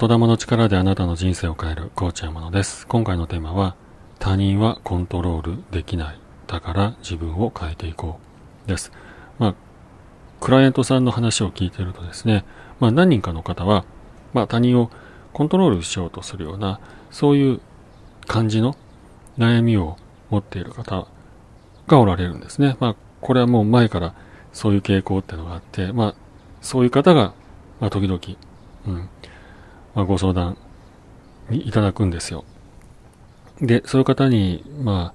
言霊の力であなたの人生を変えるコーチ山野です。今回のテーマは他人はコントロールできない。だから自分を変えていこうです。まあ、クライアントさんの話を聞いてるとですね、まあ何人かの方は、まあ他人をコントロールしようとするような、そういう感じの悩みを持っている方がおられるんですね。まあこれはもう前からそういう傾向ってのがあって、まあそういう方が、まあ時々、うん、まあ、ご相談いただくんですよ。で、そういう方に、ま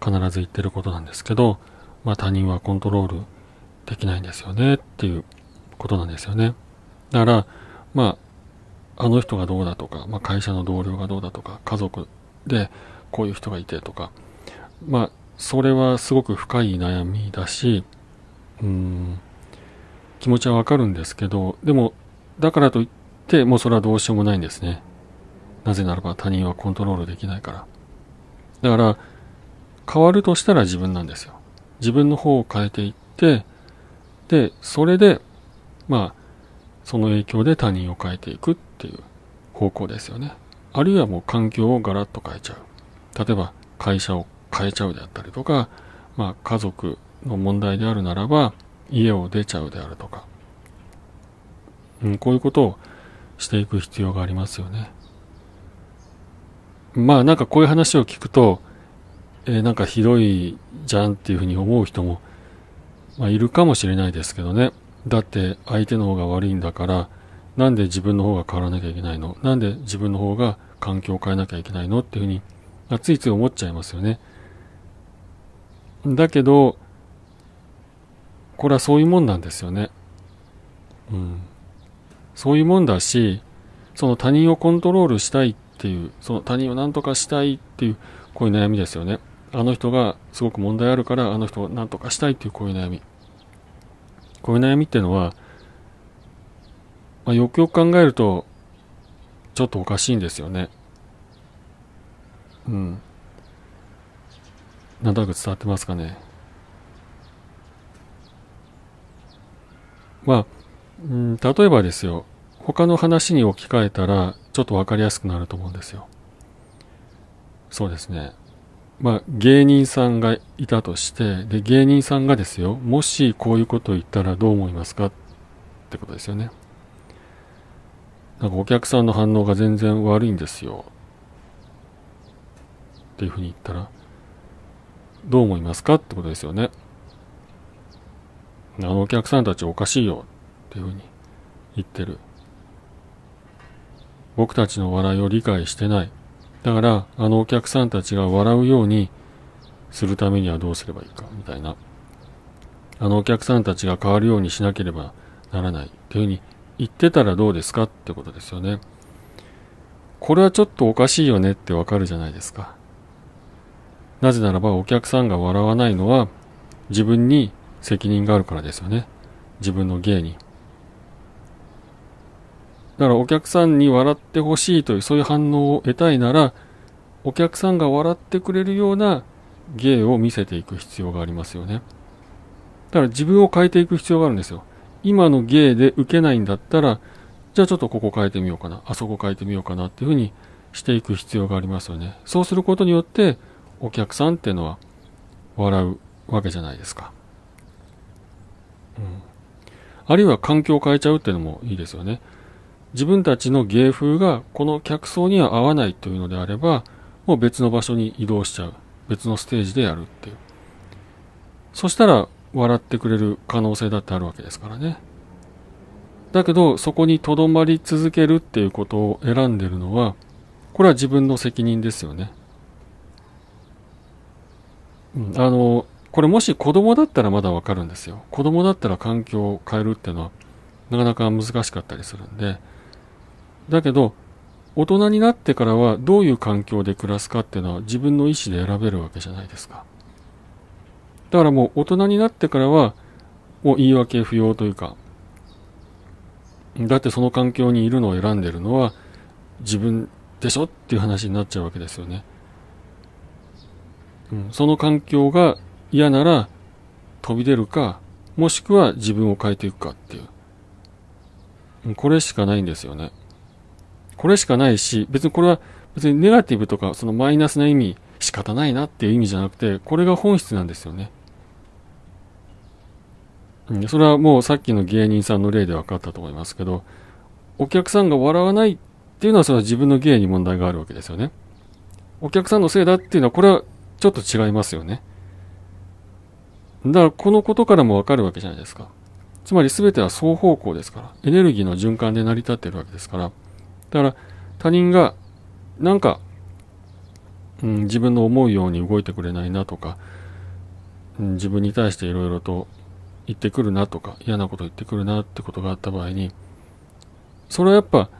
あ、必ず言ってることなんですけど、まあ、他人はコントロールできないんですよねっていうことなんですよね。だから、まあ、あの人がどうだとか、まあ、会社の同僚がどうだとか、家族でこういう人がいてとか、まあ、それはすごく深い悩みだし、うん、気持ちはわかるんですけど、でも、だからといって、もうそれはどうしようもないんですね。なぜならば他人はコントロールできないから。だから、変わるとしたら自分なんですよ。自分の方を変えていって、で、それで、まあ、その影響で他人を変えていくっていう方向ですよね。あるいはもう環境をガラッと変えちゃう。例えば、会社を変えちゃうであったりとか、まあ、家族の問題であるならば、家を出ちゃうであるとか、うん、こういうことをしていく必要がありますよね。まあなんかこういう話を聞くと、えー、なんかひどいじゃんっていうふうに思う人も、まあ、いるかもしれないですけどね。だって相手の方が悪いんだから、なんで自分の方が変わらなきゃいけないのなんで自分の方が環境を変えなきゃいけないのっていうふうに、ついつい思っちゃいますよね。だけど、これはそういうもんなんですよね。うん。そういうもんだし、その他人をコントロールしたいっていう、その他人を何とかしたいっていう、こういう悩みですよね。あの人がすごく問題あるから、あの人を何とかしたいっていうこういう悩み。こういう悩みっていうのは、まあ、よくよく考えると、ちょっとおかしいんですよね。うん。なんとなく伝わってますかね。まあ、うん、例えばですよ。他の話に置き換えたら、ちょっと分かりやすくなると思うんですよ。そうですね。まあ、芸人さんがいたとして、で、芸人さんがですよ、もしこういうことを言ったらどう思いますかってことですよね。なんかお客さんの反応が全然悪いんですよ。っていうふうに言ったら、どう思いますかってことですよね。あのお客さんたちおかしいよっていうふうに言ってる。僕たちの笑いを理解してない。だから、あのお客さんたちが笑うようにするためにはどうすればいいか、みたいな。あのお客さんたちが変わるようにしなければならない。というふうに言ってたらどうですかってことですよね。これはちょっとおかしいよねってわかるじゃないですか。なぜならばお客さんが笑わないのは自分に責任があるからですよね。自分の芸に。だからお客さんに笑ってほしいというそういう反応を得たいならお客さんが笑ってくれるような芸を見せていく必要がありますよねだから自分を変えていく必要があるんですよ今の芸で受けないんだったらじゃあちょっとここ変えてみようかなあそこ変えてみようかなっていうふうにしていく必要がありますよねそうすることによってお客さんっていうのは笑うわけじゃないですか、うん、あるいは環境を変えちゃうっていうのもいいですよね自分たちの芸風がこの客層には合わないというのであればもう別の場所に移動しちゃう別のステージでやるっていうそしたら笑ってくれる可能性だってあるわけですからねだけどそこにとどまり続けるっていうことを選んでるのはこれは自分の責任ですよね、うん、あのこれもし子供だったらまだわかるんですよ子供だったら環境を変えるっていうのはなかなか難しかったりするんでだけど、大人になってからはどういう環境で暮らすかっていうのは自分の意思で選べるわけじゃないですか。だからもう大人になってからは、もう言い訳不要というか、だってその環境にいるのを選んでるのは自分でしょっていう話になっちゃうわけですよね。うん、その環境が嫌なら飛び出るか、もしくは自分を変えていくかっていう。これしかないんですよね。これしかないし、別にこれは別にネガティブとかそのマイナスな意味仕方ないなっていう意味じゃなくて、これが本質なんですよね。うん、それはもうさっきの芸人さんの例で分かったと思いますけど、お客さんが笑わないっていうのはそれは自分の芸に問題があるわけですよね。お客さんのせいだっていうのはこれはちょっと違いますよね。だからこのことからもわかるわけじゃないですか。つまり全ては双方向ですから、エネルギーの循環で成り立ってるわけですから、だから他人がなんか、うん、自分の思うように動いてくれないなとか、うん、自分に対していろいろと言ってくるなとか嫌なこと言ってくるなってことがあった場合にそれはやっぱ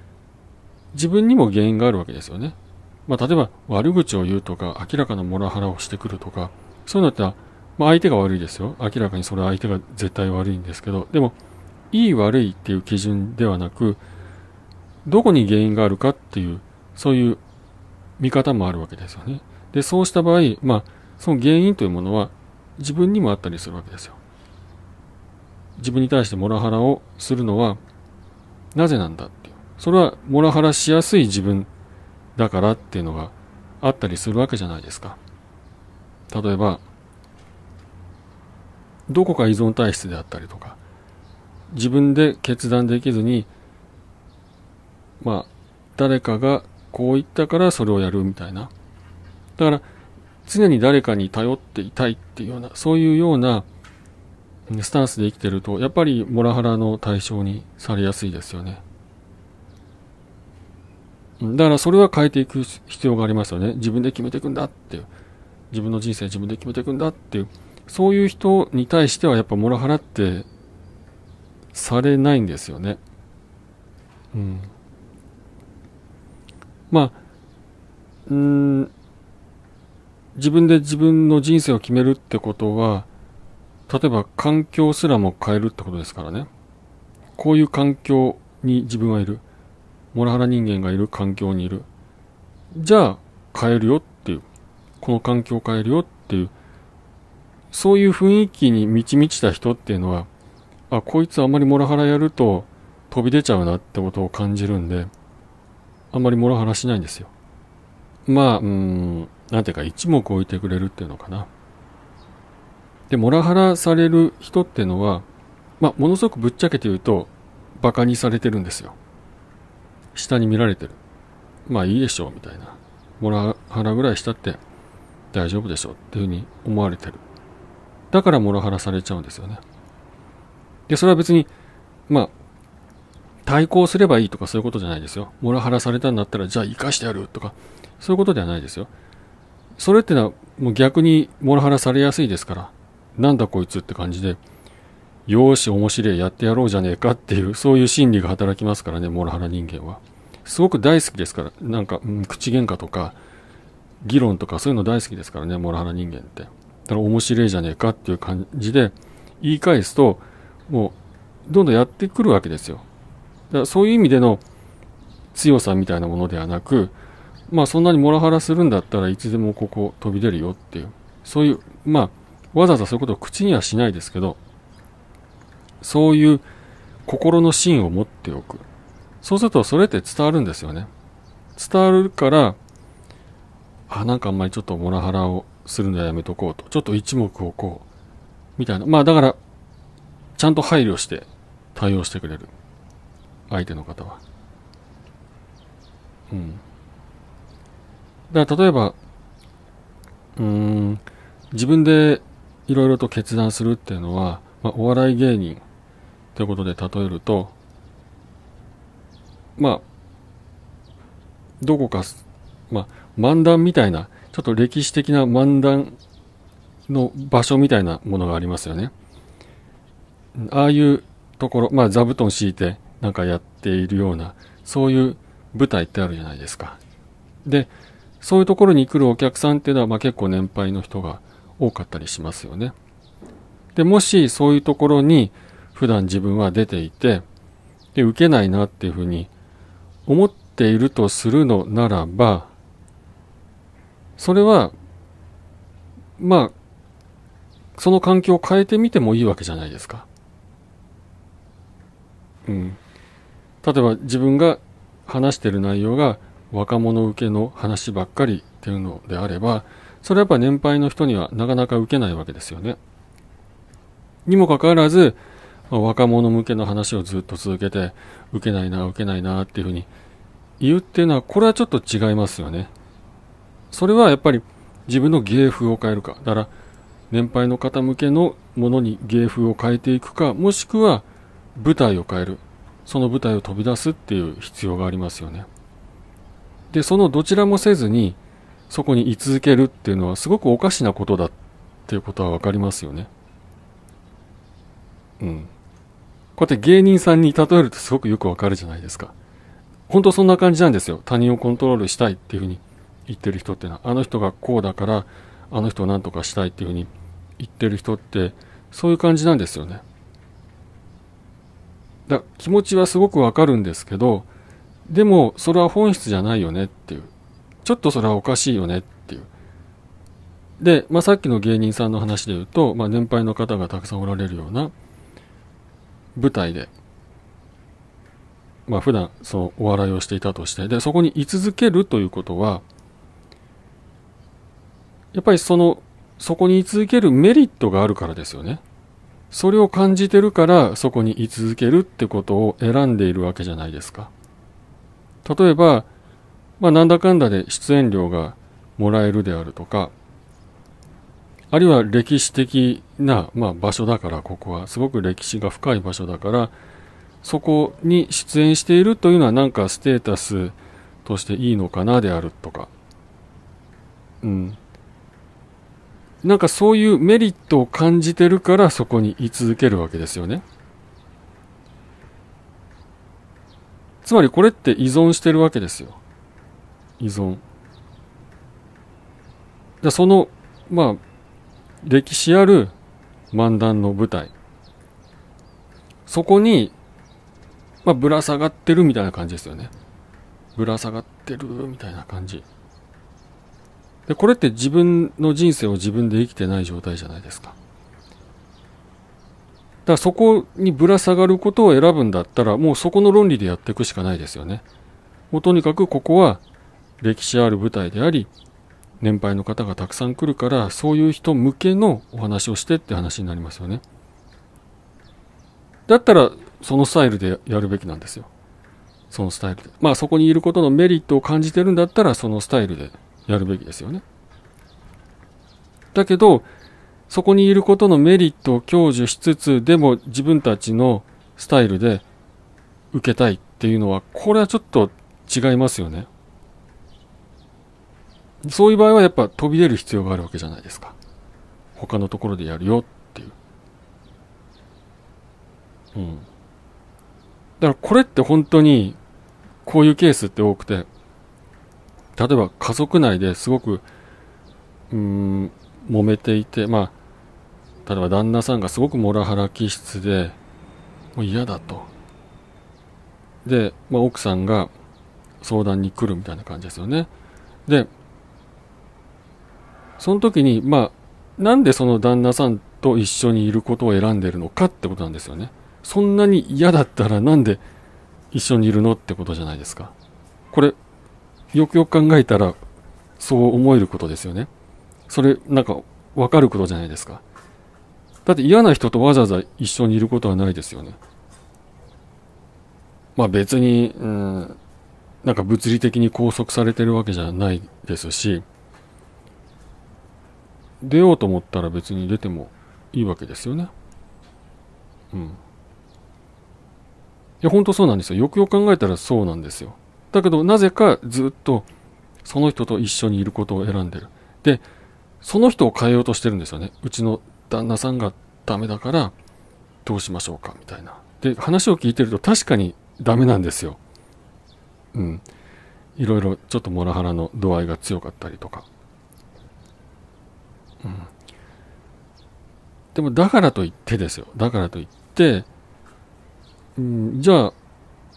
自分にも原因があるわけですよね。まあ、例えば悪口を言うとか明らかなモラハラをしてくるとかそういうのってまあ、相手が悪いですよ。明らかにそれは相手が絶対悪いんですけど、でも、いい悪いっていう基準ではなく、どこに原因があるかっていう、そういう見方もあるわけですよね。で、そうした場合、まあ、その原因というものは自分にもあったりするわけですよ。自分に対してモラハラをするのはなぜなんだっていう。それはモラハラしやすい自分だからっていうのがあったりするわけじゃないですか。例えば、どこか依存体質であったりとか、自分で決断できずにまあ、誰かがこう言ったからそれをやるみたいな。だから、常に誰かに頼っていたいっていうような、そういうようなスタンスで生きてると、やっぱりモラハラの対象にされやすいですよね。だからそれは変えていく必要がありますよね。自分で決めていくんだっていう。自分の人生自分で決めていくんだっていう。そういう人に対してはやっぱモラハラってされないんですよね。うん。まあ、うん、自分で自分の人生を決めるってことは、例えば環境すらも変えるってことですからね。こういう環境に自分はいる。モラハラ人間がいる環境にいる。じゃあ変えるよっていう。この環境を変えるよっていう。そういう雰囲気に満ち満ちた人っていうのは、あ、こいつあんまりモラハラやると飛び出ちゃうなってことを感じるんで、あんまりモラハラしないんですよ。まあ、うん、なんていうか一目置いてくれるっていうのかな。で、モラハラされる人ってのは、まあ、ものすごくぶっちゃけて言うと、馬鹿にされてるんですよ。下に見られてる。まあいいでしょう、みたいな。モラハラぐらいしたって大丈夫でしょうっていうふうに思われてる。だからモラハラされちゃうんですよね。で、それは別に、まあ、対抗すればいいとかそういうことじゃないですよ。モラハラされたんだったら、じゃあ生かしてやるとか、そういうことではないですよ。それってのは、もう逆にモラハラされやすいですから、なんだこいつって感じで、よーし、面白い、やってやろうじゃねえかっていう、そういう心理が働きますからね、モラハラ人間は。すごく大好きですから、なんか、うん、口喧嘩とか、議論とかそういうの大好きですからね、モラハラ人間って。だから面白いじゃねえかっていう感じで、言い返すと、もう、どんどんやってくるわけですよ。だそういう意味での強さみたいなものではなく、まあそんなにモラハラするんだったらいつでもここ飛び出るよっていう、そういう、まあわざわざそういうことを口にはしないですけど、そういう心の芯を持っておく。そうするとそれって伝わるんですよね。伝わるから、あ、なんかあんまりちょっとモラハラをするのはやめとこうと。ちょっと一目置こう。みたいな。まあだから、ちゃんと配慮して対応してくれる。相手の方は。うん。だから例えば、うん、自分でいろいろと決断するっていうのは、まあ、お笑い芸人ということで例えると、まあ、どこか、まあ、漫談みたいな、ちょっと歴史的な漫談の場所みたいなものがありますよね。ああいうところ、まあ、座布団敷いて、なんかやっているような、そういう舞台ってあるじゃないですか。で、そういうところに来るお客さんっていうのは、まあ、結構年配の人が多かったりしますよね。で、もしそういうところに普段自分は出ていて、で、受けないなっていうふうに思っているとするのならば、それは、まあ、その環境を変えてみてもいいわけじゃないですか。うん。例えば自分が話してる内容が若者受けの話ばっかりっていうのであれば、それはやっぱ年配の人にはなかなか受けないわけですよね。にもかかわらず、若者向けの話をずっと続けて、受けないな、受けないなっていうふうに言うっていうのは、これはちょっと違いますよね。それはやっぱり自分の芸風を変えるか。だから、年配の方向けのものに芸風を変えていくか、もしくは舞台を変える。その舞台を飛び出すっていう必要がありますよね。で、そのどちらもせずに、そこに居続けるっていうのはすごくおかしなことだっていうことはわかりますよね。うん。こうやって芸人さんに例えるとすごくよくわかるじゃないですか。本当そんな感じなんですよ。他人をコントロールしたいっていうふうに言ってる人ってのは、あの人がこうだから、あの人を何とかしたいっていうふうに言ってる人って、そういう感じなんですよね。だ気持ちはすごくわかるんですけどでもそれは本質じゃないよねっていうちょっとそれはおかしいよねっていうで、まあ、さっきの芸人さんの話で言うと、まあ、年配の方がたくさんおられるような舞台で、まあ、普段そのお笑いをしていたとしてでそこに居続けるということはやっぱりそのそこに居続けるメリットがあるからですよねそれを感じてるからそこに居続けるってことを選んでいるわけじゃないですか例えば、まあ、なんだかんだで出演料がもらえるであるとかあるいは歴史的な、まあ、場所だからここはすごく歴史が深い場所だからそこに出演しているというのはなんかステータスとしていいのかなであるとか、うん、なんかそういうメリットを感じてるからそこに居続けるわけですよね。つまりこれって依存してるわけですよ。依存。でその、まあ、歴史ある漫談の舞台。そこに、まあ、ぶら下がってるみたいな感じですよね。ぶら下がってるみたいな感じ。でこれって自分の人生を自分で生きてない状態じゃないですか。だからそこにぶら下がることを選ぶんだったらもうそこの論理でやっていくしかないですよね。もうとにかくここは歴史ある舞台であり年配の方がたくさん来るからそういう人向けのお話をしてって話になりますよね。だったらそのスタイルでやるべきなんですよ。そのスタイルで。まあそこにいることのメリットを感じてるんだったらそのスタイルでやるべきですよね。だけど、そこにいることのメリットを享受しつつ、でも自分たちのスタイルで受けたいっていうのは、これはちょっと違いますよね。そういう場合はやっぱ飛び出る必要があるわけじゃないですか。他のところでやるよっていう。うん。だからこれって本当に、こういうケースって多くて、例えば家族内ですごく、うん、揉めていて、まあ、例えば旦那さんがすごくモラハラ気質で、もう嫌だと。で、まあ、奥さんが相談に来るみたいな感じですよね。で、その時に、まあ、なんでその旦那さんと一緒にいることを選んでるのかってことなんですよね。そんなに嫌だったらなんで一緒にいるのってことじゃないですか。これ、よくよく考えたら、そう思えることですよね。それ、なんか、わかることじゃないですか。だって嫌な人とわざわざ一緒にいることはないですよね。まあ別に、うん、なんか物理的に拘束されてるわけじゃないですし、出ようと思ったら別に出てもいいわけですよね。うん。いや、本当そうなんですよ。よくよく考えたらそうなんですよ。だけど、なぜかずっとその人と一緒にいることを選んでる。で、その人を変えようとしてるんですよね。うちの旦那さんがダメだから、どうしましょうか、みたいな。で、話を聞いてると確かにダメなんですよ。うん。いろいろちょっとモラハラの度合いが強かったりとか。うん。でも、だからといってですよ。だからといって、うん、じゃあ、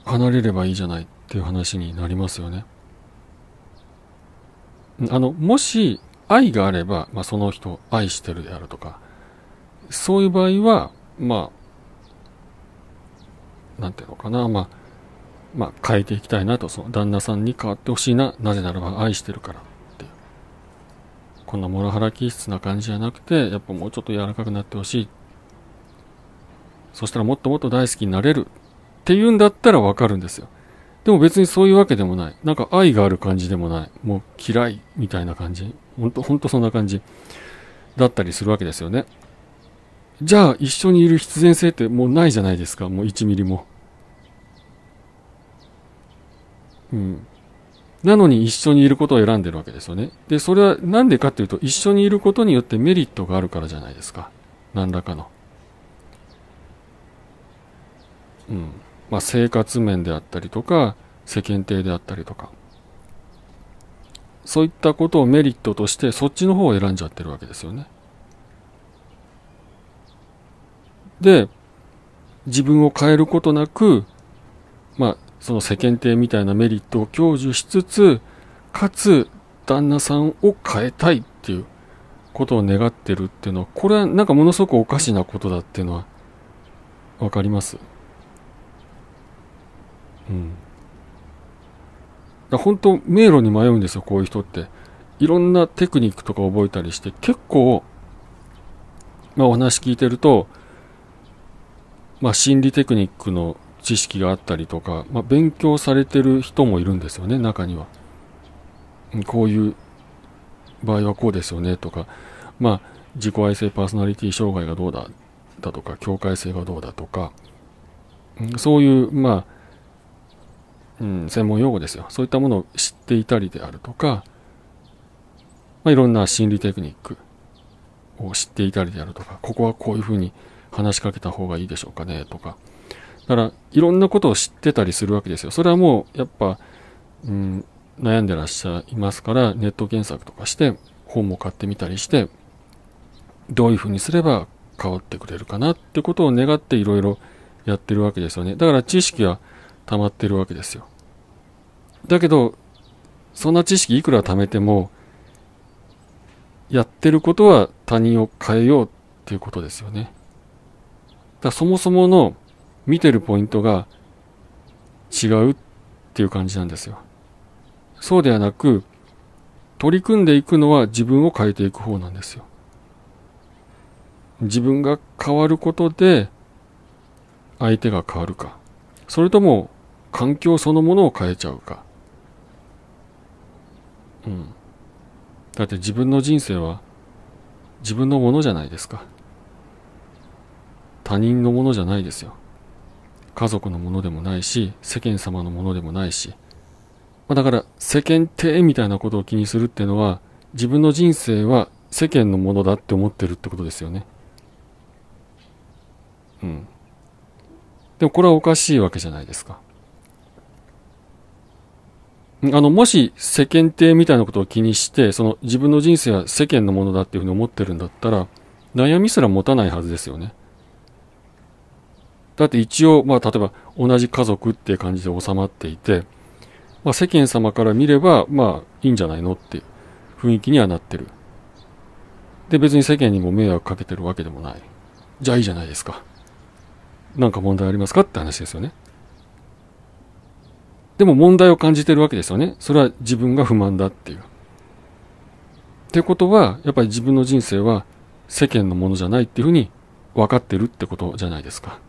離れればいいじゃないっていう話になりますよね。あの、もし愛があれば、まあ、その人を愛してるであるとか、そういう場合は、まあ、なんていうのかな、まあ、まあ、変えていきたいなと、その旦那さんに変わってほしいな、なぜならば愛してるからっていう。こんなモラハラ気質な感じじゃなくて、やっぱもうちょっと柔らかくなってほしい。そしたらもっともっと大好きになれるっていうんだったらわかるんですよ。でも別にそういうわけでもない。なんか愛がある感じでもない。もう嫌いみたいな感じ。ほんと、ほんとそんな感じだったりするわけですよね。じゃあ一緒にいる必然性ってもうないじゃないですか。もう1ミリも。うん。なのに一緒にいることを選んでるわけですよね。で、それはなんでかっていうと、一緒にいることによってメリットがあるからじゃないですか。何らかの。うん。まあ、生活面であったりとか世間体であったりとかそういったことをメリットとしてそっちの方を選んじゃってるわけですよね。で自分を変えることなく、まあ、その世間体みたいなメリットを享受しつつかつ旦那さんを変えたいっていうことを願ってるっていうのはこれはなんかものすごくおかしなことだっていうのは分かります。うん、だ本当迷路に迷うんですよこういう人っていろんなテクニックとか覚えたりして結構、まあ、お話聞いてると、まあ、心理テクニックの知識があったりとか、まあ、勉強されてる人もいるんですよね中にはこういう場合はこうですよねとか、まあ、自己愛性パーソナリティ障害がどうだだとか境界性がどうだとかそういうまあうん、専門用語ですよそういったものを知っていたりであるとか、まあ、いろんな心理テクニックを知っていたりであるとかここはこういうふうに話しかけた方がいいでしょうかねとかだからいろんなことを知ってたりするわけですよそれはもうやっぱ、うん、悩んでらっしゃいますからネット検索とかして本も買ってみたりしてどういうふうにすれば変わってくれるかなってことを願っていろいろやってるわけですよねだから知識は溜まってるわけですよだけど、そんな知識いくら貯めても、やってることは他人を変えようっていうことですよね。だそもそもの見てるポイントが違うっていう感じなんですよ。そうではなく、取り組んでいくのは自分を変えていく方なんですよ。自分が変わることで相手が変わるか、それとも環境そのものを変えちゃうか。うん、だって自分の人生は自分のものじゃないですか他人のものじゃないですよ家族のものでもないし世間様のものでもないし、まあ、だから世間体みたいなことを気にするっていうのは自分の人生は世間のものだって思ってるってことですよねうんでもこれはおかしいわけじゃないですかあの、もし世間体みたいなことを気にして、その自分の人生は世間のものだっていうふうに思ってるんだったら、悩みすら持たないはずですよね。だって一応、まあ、例えば同じ家族っていう感じで収まっていて、まあ、世間様から見れば、まあ、いいんじゃないのっていう雰囲気にはなってる。で、別に世間にも迷惑かけてるわけでもない。じゃあいいじゃないですか。なんか問題ありますかって話ですよね。でも問題を感じてるわけですよね。それは自分が不満だっていう。ってことは、やっぱり自分の人生は世間のものじゃないっていうふうに分かってるってことじゃないですか。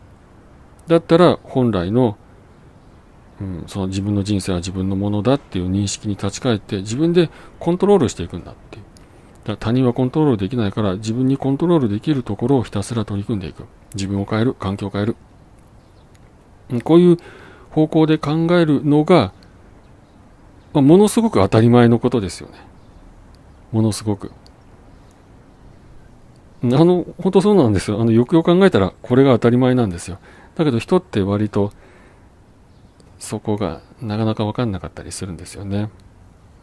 だったら本来の、うん、その自分の人生は自分のものだっていう認識に立ち返って自分でコントロールしていくんだっていう。だ他人はコントロールできないから自分にコントロールできるところをひたすら取り組んでいく。自分を変える、環境を変える。こういう方向で考えるのが、まあ、ものすごく当たり前のことですよね。ものすごく。あの、本当そうなんですよ。あの、よくよく考えたら、これが当たり前なんですよ。だけど人って割と、そこがなかなか分かんなかったりするんですよね。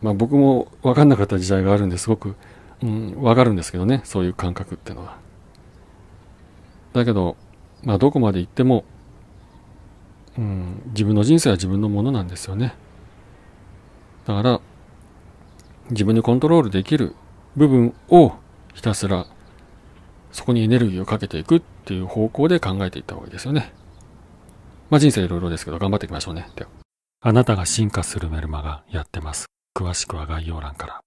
まあ僕も分かんなかった時代があるんですごく、うん、分かるんですけどね、そういう感覚ってのは。だけど、まあどこまで行ってもうん、自分の人生は自分のものなんですよね。だから、自分でコントロールできる部分をひたすらそこにエネルギーをかけていくっていう方向で考えていった方がいいですよね。まあ人生いろいろですけど頑張っていきましょうね。では。あなたが進化するメルマがやってます。詳しくは概要欄から。